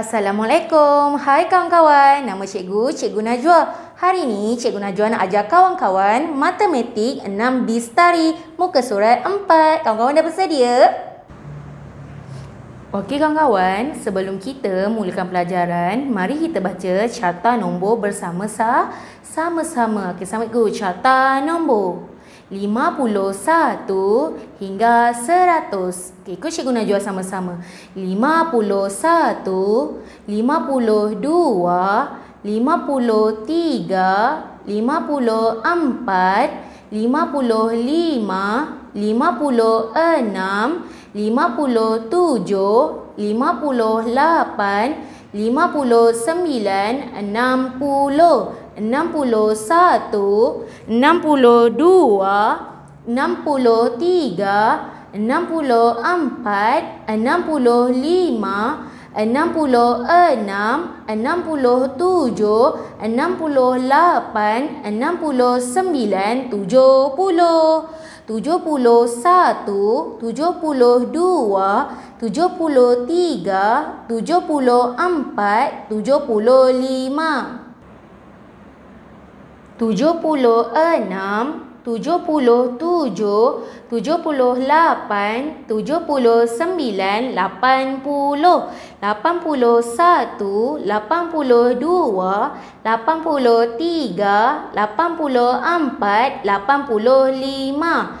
Assalamualaikum. Hai kawan-kawan. Nama cikgu, cikgu Najwa. Hari ini cikgu Najwa nak ajar kawan-kawan matematik 6 bistari muka surat 4. Kawan-kawan dah bersedia? Okey kawan-kawan, sebelum kita mulakan pelajaran, mari kita baca carta nombor bersama-sama. Sama-sama. Okey, sama cikgu. Carta nombor. 51 hingga 100. Okey, ikut cikgu jual sama-sama. 51, 52, 53, 54, 55, 56, 57, 58, 59, 60. Enam enam enam enam enam enam enam, enam enam enam puluh puluh puluh puluh puluh puluh puluh puluh puluh puluh, satu, dua, tiga, empat, lima, tujuh, tujuh lapan, sembilan, tujuh puluh satu, tujuh puluh dua, tujuh puluh tiga, tujuh puluh empat, tujuh puluh lima tujuh puluh enam, tujuh puluh tujuh, tujuh puluh lapan, tujuh puluh sembilan, lapan puluh, lapan puluh satu, lapan puluh dua, lapan puluh tiga, lapan puluh empat, lapan puluh lima.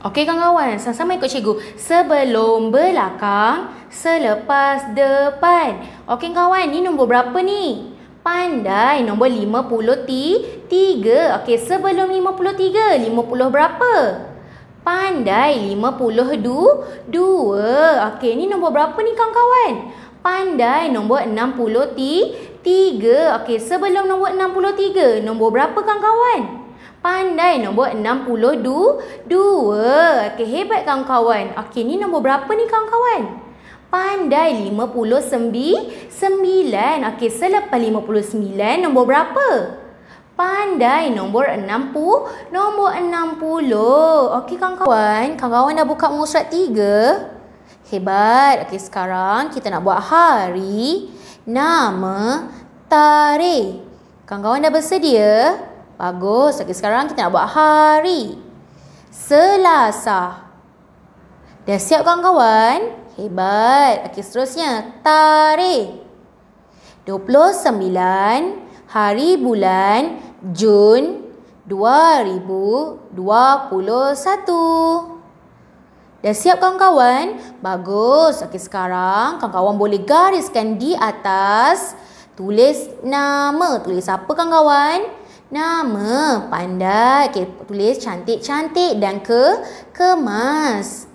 Okey kawan-kawan, sama-sama ikut cikgu. Sebelum belakang, selepas depan. Okey kawan, ni nombor berapa ni? Pandai, nombor 53. Okey, sebelum 53, 50 berapa? Pandai, 52. Okey, ni nombor berapa ni kawan-kawan? Pandai, nombor 63. Okey, sebelum nombor 63, nombor berapa kawan-kawan? pandai nombor 62. Okey, hebat kawan-kawan. Okey, ni nombor berapa ni kawan-kawan? Pandai 59. Okey, selepas 59 nombor berapa? Pandai nombor 60. Nombor 60. Okey, kawan-kawan. Kawan-kawan dah buka musrat 3. Hebat. Okey, sekarang kita nak buat hari, nama, tarikh. Kawan-kawan dah bersedia? Okey. Bagus. Okey, sekarang kita nak buat hari. Selasa. Dah siap kawan-kawan? Hebat. Okey, seterusnya. Tarikh. 29 hari bulan Jun 2021. Dah siap kawan-kawan? Bagus. Okey, sekarang kawan-kawan boleh gariskan di atas. Tulis nama. Tulis apa kawan-kawan? Nama pandai. Okay, tulis cantik-cantik dan ke kemas.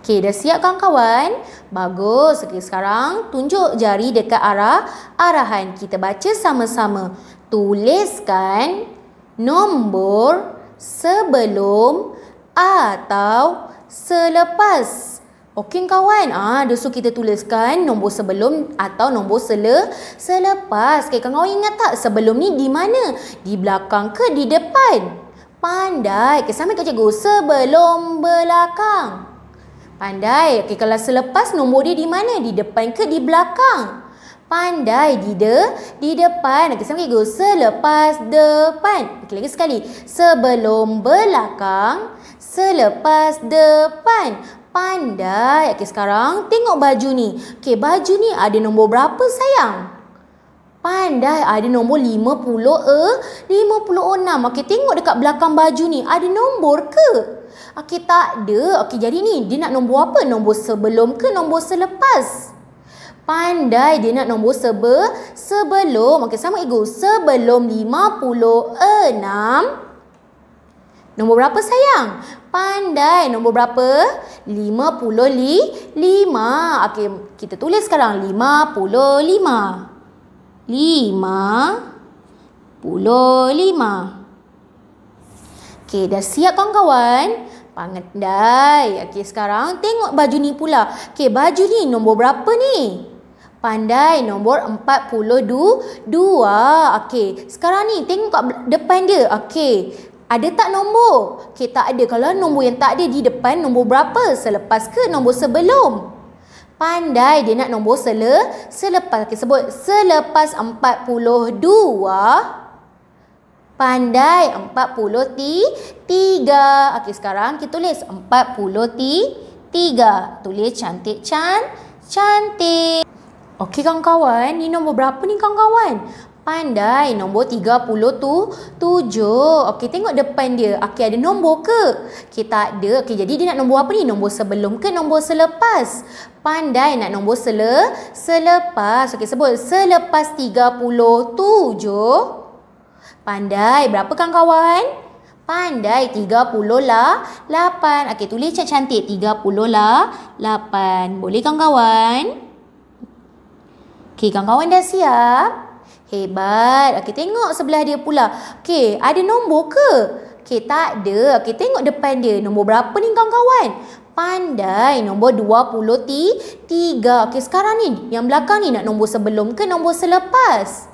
Okey, dah siap kawan-kawan? Bagus. Okay, sekarang tunjuk jari dekat arah arahan. Kita baca sama-sama. Tuliskan nombor sebelum atau selepas. Okey kawan, ah ha, dulu kita tuliskan nombor sebelum atau nombor sele selepas. Okey kawan ingat tak sebelum ni di mana? Di belakang ke di depan? Pandai. Okey sama kerja guru sebelum belakang. Pandai. Okey kalau selepas nombor dia di mana? Di depan ke di belakang? Pandai di de di depan. Okey sama kerja selepas depan. Okey lagi sekali. Sebelum belakang selepas depan pandai. Okey, sekarang tengok baju ni. Okey, baju ni ada nombor berapa sayang? Pandai, ada nombor 50 eh? 56. Okey, tengok dekat belakang baju ni. Ada nombor ke? Okey, tak ada. Okey, jadi ni dia nak nombor apa? Nombor sebelum ke nombor selepas? Pandai, dia nak nombor sebe sebelum. Okey, sama ego. Sebelum 56. Nombor berapa sayang? pandai nombor berapa? 55. Okey, kita tulis sekarang 55. 5 55. Okey, dah siap kawan-kawan? Pandai. Okey, sekarang tengok baju ni pula. Okey, baju ni nombor berapa ni? Pandai nombor 42. Okey, sekarang ni tengok kat depan dia. Okey. Ada tak nombor? Okey, tak ada. Kalau nombor yang tak ada di depan, nombor berapa? Selepas ke nombor sebelum? Pandai dia nak nombor sele, selepas. Okey, sebut. Selepas 42. Pandai 43. Okey, sekarang kita tulis 43. Tulis cantik-cantik. Cantik. cantik. Okey, kawan-kawan. Ni nombor berapa ni, kawan-kawan? Pandai. Nombor 37. Okey, tengok depan dia. Okey, ada nombor ke? Kita tak ada. Okey, jadi dia nak nombor apa ni? Nombor sebelum ke nombor selepas? Pandai nak nombor sele selepas. Okey, sebut. Selepas 37. Pandai. Berapa kawan-kawan? Pandai. 30 lah. 8. Okey, tulis cat cantik. 30 lah. 8. Boleh kawan-kawan? Okey, kawan-kawan dah siap? Hebat. Okey, tengok sebelah dia pula. Okey, ada nombor ke? Okey, tak ada. Okey, tengok depan dia. Nombor berapa ni kawan-kawan? Pandai. Nombor 23. Okey, sekarang ni. Yang belakang ni nak nombor sebelum ke nombor selepas?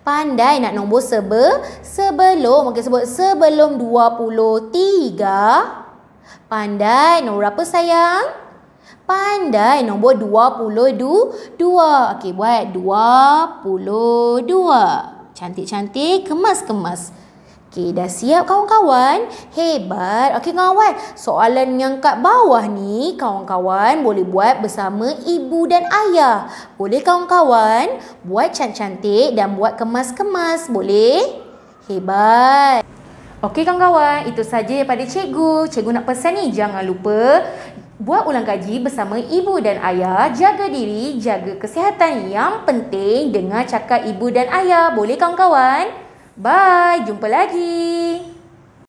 Pandai nak nombor sebe sebelum. Okey, sebut sebelum 23. Pandai. Nombor berapa sayang? pandai nombor 22. Okey, buat 22. Cantik-cantik, kemas-kemas. Okey, dah siap kawan-kawan? Hebat. Okey, kawan-kawan. Soalan yang kat bawah ni, kawan-kawan boleh buat bersama ibu dan ayah. Boleh kawan-kawan buat cantik-cantik dan buat kemas-kemas? Boleh? Hebat. Okey kawan-kawan, itu saja daripada cikgu. Cikgu nak pesan ni, jangan lupa Buat ulang kaji bersama ibu dan ayah, jaga diri, jaga kesihatan yang penting dengar cakap ibu dan ayah. Boleh kawan-kawan? Bye, jumpa lagi.